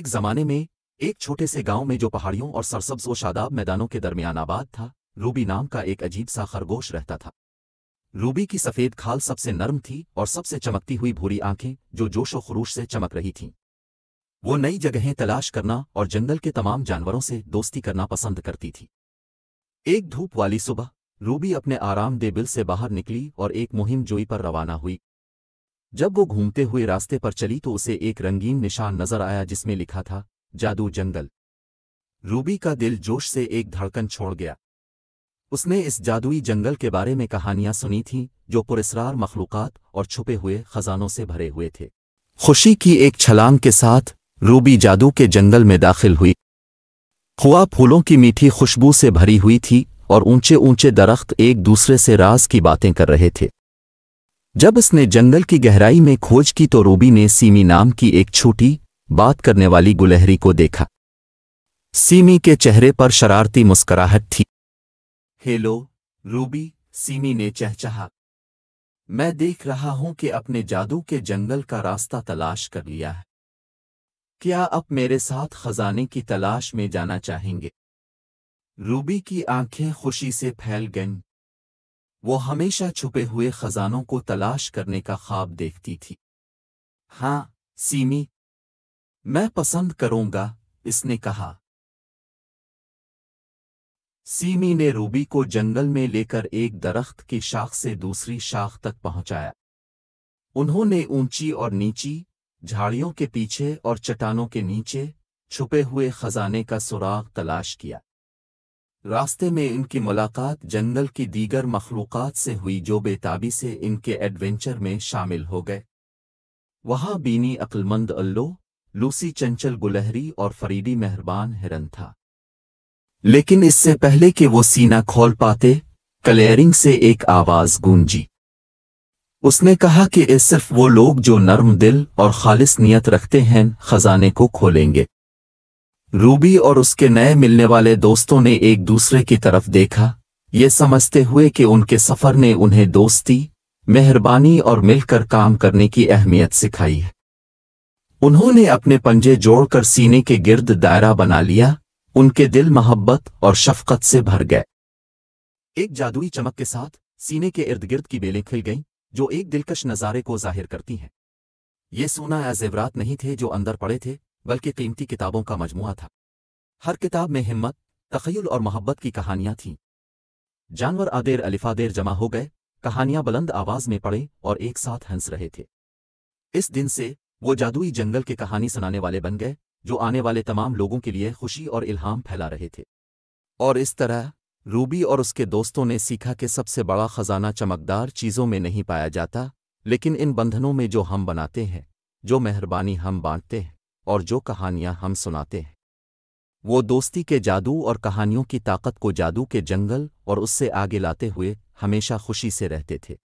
एक जमाने में एक छोटे से गांव में जो पहाड़ियों और सरसब्ज व शादाब मैदानों के दरमियान आबाद था रूबी नाम का एक अजीब सा खरगोश रहता था रूबी की सफेद खाल सबसे नर्म थी और सबसे चमकती हुई भूरी आंखें जो जोशो खरूश से चमक रही थीं वो नई जगहें तलाश करना और जंगल के तमाम जानवरों से दोस्ती करना पसंद करती थी एक धूप वाली सुबह रूबी अपने आरामदेह बिल से बाहर निकली और एक मुहिम जोई पर रवाना हुई जब वो घूमते हुए रास्ते पर चली तो उसे एक रंगीन निशान नजर आया जिसमें लिखा था जादू जंगल रूबी का दिल जोश से एक धड़कन छोड़ गया उसने इस जादुई जंगल के बारे में कहानियां सुनी थीं जो पुरस्रार मखलूक़ात और छुपे हुए खजानों से भरे हुए थे खुशी की एक छलांग के साथ रूबी जादू के जंगल में दाखिल हुई खुआ फूलों की मीठी खुशबू से भरी हुई थी और ऊंचे ऊंचे दरख्त एक दूसरे से राज की बातें कर रहे थे जब उसने जंगल की गहराई में खोज की तो रूबी ने सीमी नाम की एक छोटी बात करने वाली गुलहरी को देखा सीमी के चेहरे पर शरारती मुस्कुराहट थी हेलो रूबी सीमी ने चहचहा मैं देख रहा हूं कि अपने जादू के जंगल का रास्ता तलाश कर लिया है क्या आप मेरे साथ खजाने की तलाश में जाना चाहेंगे रूबी की आंखें खुशी से फैल गईं वो हमेशा छुपे हुए खजानों को तलाश करने का ख्वाब देखती थी हाँ सीमी मैं पसंद करूंगा इसने कहा सीमी ने रूबी को जंगल में लेकर एक दरख्त की शाख से दूसरी शाख तक पहुंचाया उन्होंने ऊंची और नीची झाड़ियों के पीछे और चट्टानों के नीचे छुपे हुए खजाने का सुराग तलाश किया रास्ते में इनकी मुलाकात जंगल की दीगर मखलूक़ात से हुई जो बेताबी से इनके एडवेंचर में शामिल हो गए वहां बीनी अक्लमंद अल्लो लूसी चंचल गुलहरी और फरीदी मेहरबान हिरन था लेकिन इससे पहले कि वो सीना खोल पाते क्लेयरिंग से एक आवाज गूंजी उसने कहा कि सिर्फ वो लोग जो नर्म दिल और खालिस नियत रखते हैं खजाने को खोलेंगे रूबी और उसके नए मिलने वाले दोस्तों ने एक दूसरे की तरफ देखा ये समझते हुए कि उनके सफर ने उन्हें दोस्ती मेहरबानी और मिलकर काम करने की अहमियत सिखाई है उन्होंने अपने पंजे जोड़कर सीने के गिर्द दायरा बना लिया उनके दिल मोहब्बत और शफकत से भर गए एक जादुई चमक के साथ सीने के इर्द गिर्द की बेलें खिल गईं, जो एक दिलकश नज़ारे को जाहिर करती हैं ये सोना या जेवरात नहीं थे जो अंदर पड़े थे बल्कि कीमती किताबों का मजमुआ था हर किताब में हिम्मत तखयल और मोहब्बत की कहानियां थीं जानवर आदेर अलिफादेर जमा हो गए कहानियां बुलंद आवाज में पड़े और एक साथ हंस रहे थे इस दिन से वो जादुई जंगल के कहानी सुनाने वाले बन गए जो आने वाले तमाम लोगों के लिए खुशी और इल्हाम फैला रहे थे और इस तरह रूबी और उसके दोस्तों ने सीखा कि सबसे बड़ा खजाना चमकदार चीज़ों में नहीं पाया जाता लेकिन इन बंधनों में जो हम बनाते हैं जो मेहरबानी हम बांटते हैं और जो कहानियां हम सुनाते हैं वो दोस्ती के जादू और कहानियों की ताकत को जादू के जंगल और उससे आगे लाते हुए हमेशा खुशी से रहते थे